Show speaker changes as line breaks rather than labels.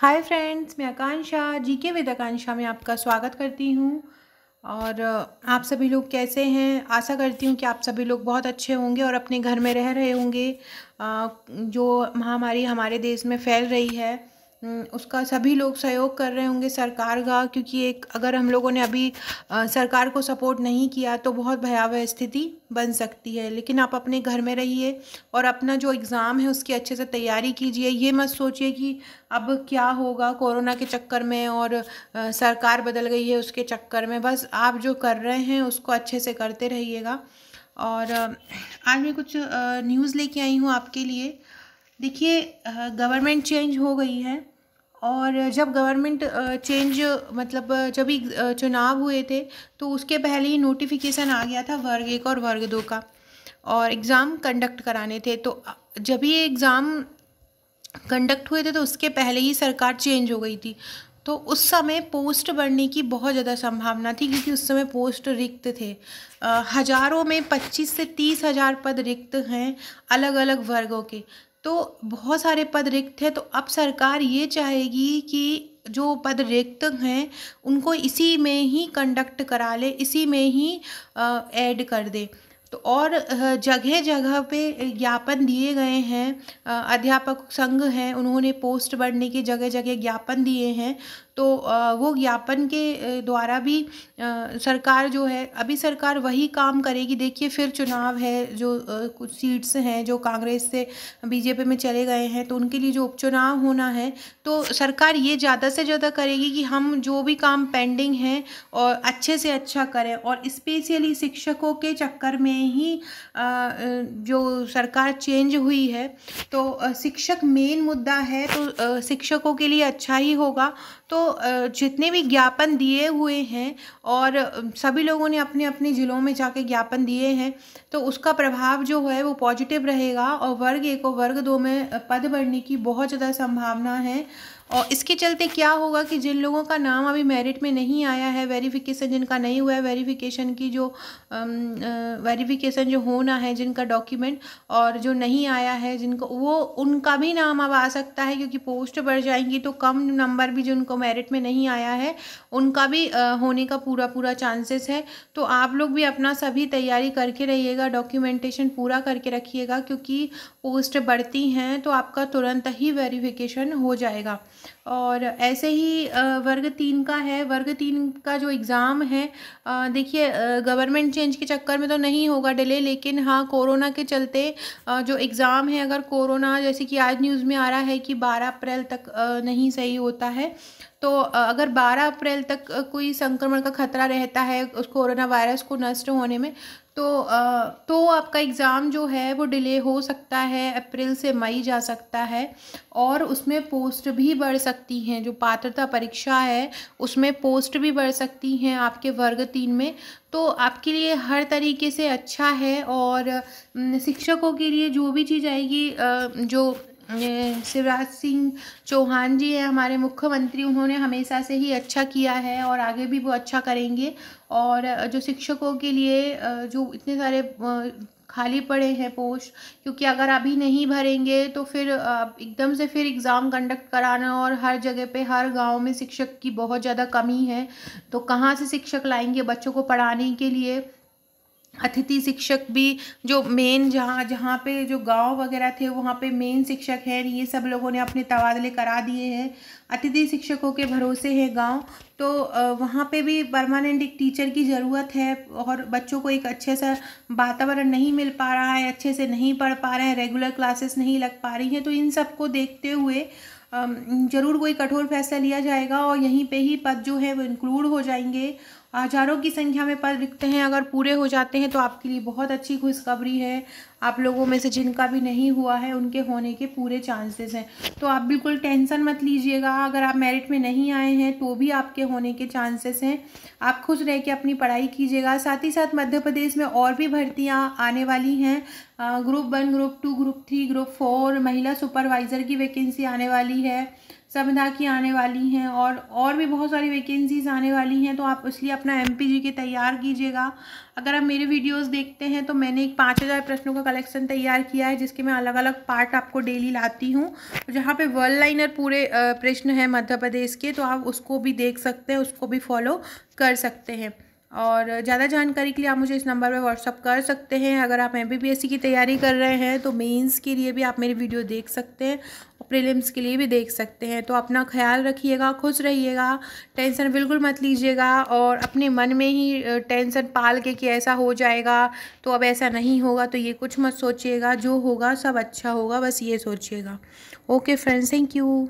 hi friends मैं आकांक्षा GK with आकांक्षा में आपका स्वागत करती हूँ और आप सभी लोग कैसे हैं आशा करती हूँ कि आप सभी लोग बहुत अच्छे होंगे और अपने घर में रह रहे होंगे जो महामारी हमारे देश में फैल रही है उसका सभी लोग सहयोग कर रहे होंगे सरकार का क्योंकि एक अगर हम लोगों ने अभी आ, सरकार को सपोर्ट नहीं किया तो बहुत भयावह स्थिति बन सकती है लेकिन आप अपने घर में रहिए और अपना जो एग्ज़ाम है उसकी अच्छे से तैयारी कीजिए ये मत सोचिए कि अब क्या होगा कोरोना के चक्कर में और आ, सरकार बदल गई है उसके चक्कर में बस आप जो कर रहे हैं उसको अच्छे से करते रहिएगा और आज मैं कुछ न्यूज़ लेके आई हूँ आपके लिए देखिए गवर्नमेंट चेंज हो गई है और जब गवर्नमेंट चेंज मतलब जब ही चुनाव हुए थे तो उसके पहले ही नोटिफिकेशन आ गया था वर्ग एक और वर्ग दो का और एग्ज़ाम कंडक्ट कराने थे तो जब ये एग्ज़ाम कंडक्ट हुए थे तो उसके पहले ही सरकार चेंज हो गई थी तो उस समय पोस्ट बढ़ने की बहुत ज़्यादा संभावना थी क्योंकि उस समय पोस्ट रिक्त थे हज़ारों में पच्चीस से तीस हज़ार पद रिक्त हैं अलग अलग वर्गों के तो बहुत सारे पद रिक्त हैं तो अब सरकार ये चाहेगी कि जो पद रिक्त हैं उनको इसी में ही कंडक्ट करा ले इसी में ही ऐड कर दे तो और जगह जगह पे ज्ञापन दिए गए हैं अध्यापक संघ हैं उन्होंने पोस्ट बढ़ने के जगह जगह ज्ञापन दिए हैं तो वो ज्ञापन के द्वारा भी सरकार जो है अभी सरकार वही काम करेगी देखिए फिर चुनाव है जो कुछ सीट्स हैं जो कांग्रेस से बीजेपी में चले गए हैं तो उनके लिए जो उपचुनाव होना है तो सरकार ये ज़्यादा से ज़्यादा करेगी कि हम जो भी काम पेंडिंग है और अच्छे से अच्छा करें और स्पेशली शिक्षकों के चक्कर में ही जो सरकार चेंज हुई है तो शिक्षक मेन मुद्दा है तो शिक्षकों के लिए अच्छा ही होगा तो जितने भी ज्ञापन दिए हुए हैं और सभी लोगों ने अपने अपने ज़िलों में जाके ज्ञापन दिए हैं तो उसका प्रभाव जो है वो पॉजिटिव रहेगा और वर्ग एक और वर्ग दो में पद बढ़ने की बहुत ज़्यादा संभावना है और इसके चलते क्या होगा कि जिन लोगों का नाम अभी मेरिट में नहीं आया है वेरिफिकेशन जिनका नहीं हुआ है वेरिफिकेशन की जो वेरिफिकेशन जो होना है जिनका डॉक्यूमेंट और जो नहीं आया है जिनको वो उनका भी नाम अब आ सकता है क्योंकि पोस्ट बढ़ जाएंगी तो कम नंबर भी जिनको मेरिट में नहीं आया है उनका भी होने का पूरा पूरा चांसेस है तो आप लोग भी अपना सभी तैयारी करके रहिएगा डॉक्यूमेंटेशन पूरा करके रखिएगा क्योंकि पोस्ट बढ़ती हैं तो आपका तुरंत ही वेरीफिकेशन हो जाएगा और ऐसे ही वर्ग तीन का है वर्ग तीन का जो एग्ज़ाम है देखिए गवर्नमेंट चेंज के चक्कर में तो नहीं होगा डिले लेकिन हाँ कोरोना के चलते जो एग्ज़ाम है अगर कोरोना जैसे कि आज न्यूज़ में आ रहा है कि बारह अप्रैल तक नहीं सही होता है तो अगर 12 अप्रैल तक कोई संक्रमण का खतरा रहता है उस कोरोना वायरस को नष्ट होने में तो तो आपका एग्ज़ाम जो है वो डिले हो सकता है अप्रैल से मई जा सकता है और उसमें पोस्ट भी बढ़ सकती हैं जो पात्रता परीक्षा है उसमें पोस्ट भी बढ़ सकती हैं आपके वर्ग तीन में तो आपके लिए हर तरीके से अच्छा है और शिक्षकों के लिए जो भी चीज़ आएगी जो शिवराज सिंह चौहान जी हैं हमारे मुख्यमंत्री उन्होंने हमेशा से ही अच्छा किया है और आगे भी वो अच्छा करेंगे और जो शिक्षकों के लिए जो इतने सारे खाली पड़े हैं पोस्ट क्योंकि अगर अभी नहीं भरेंगे तो फिर एकदम से फिर एग्ज़ाम कंडक्ट कराना और हर जगह पे हर गांव में शिक्षक की बहुत ज़्यादा कमी है तो कहाँ से शिक्षक लाएंगे बच्चों को पढ़ाने के लिए अतिथि शिक्षक भी जो मेन जहाँ जहाँ पे जो गांव वगैरह थे वहाँ पे मेन शिक्षक हैं ये सब लोगों ने अपने तबादले करा दिए हैं अतिथि शिक्षकों के भरोसे है गांव तो वहाँ पे भी परमानेंट एक टीचर की ज़रूरत है और बच्चों को एक अच्छे सा वातावरण नहीं मिल पा रहा है अच्छे से नहीं पढ़ पा रहे हैं रेगुलर क्लासेस नहीं लग पा रही हैं तो इन सब को देखते हुए ज़रूर कोई कठोर फैसला लिया जाएगा और यहीं पे ही पद जो है वो इंक्लूड हो जाएंगे हजारों की संख्या में पद रिक्त हैं अगर पूरे हो जाते हैं तो आपके लिए बहुत अच्छी खुशखबरी है आप लोगों में से जिनका भी नहीं हुआ है उनके होने के पूरे चांसेस हैं तो आप बिल्कुल टेंशन मत लीजिएगा अगर आप मेरिट में नहीं आए हैं तो भी आपके होने के चांसेस हैं आप खुश रह के अपनी पढ़ाई कीजिएगा साथ ही साथ मध्य प्रदेश में और भी भर्तियाँ आने वाली हैं group one group two group three group four महिला सुपरवाइज़र की वैकेंसी आने वाली है संविधा की आने वाली हैं और और भी बहुत सारी वैकेंसीज आने वाली हैं तो आप इसलिए अपना एम पी के तैयार कीजिएगा अगर आप मेरे वीडियोस देखते हैं तो मैंने एक पाँच हज़ार प्रश्नों का कलेक्शन तैयार किया है जिसके मैं अलग अलग पार्ट आपको डेली लाती हूँ जहाँ पे वर्ल्ड लाइनर पूरे प्रश्न हैं मध्य प्रदेश के तो आप उसको भी देख सकते हैं उसको भी फॉलो कर सकते हैं और ज़्यादा जानकारी के लिए आप मुझे इस नंबर पर व्हाट्सअप कर सकते हैं अगर आप एम की तैयारी कर रहे हैं तो मेंस के लिए भी आप मेरी वीडियो देख सकते हैं और प्रीलिम्स के लिए भी देख सकते हैं तो अपना ख्याल रखिएगा खुश रहिएगा टेंशन बिल्कुल मत लीजिएगा और अपने मन में ही टेंशन पाल के कि ऐसा हो जाएगा तो अब ऐसा नहीं होगा तो ये कुछ मत सोचिएगा जो होगा सब अच्छा होगा बस ये सोचिएगा ओके फ्रेंड्स थैंक यू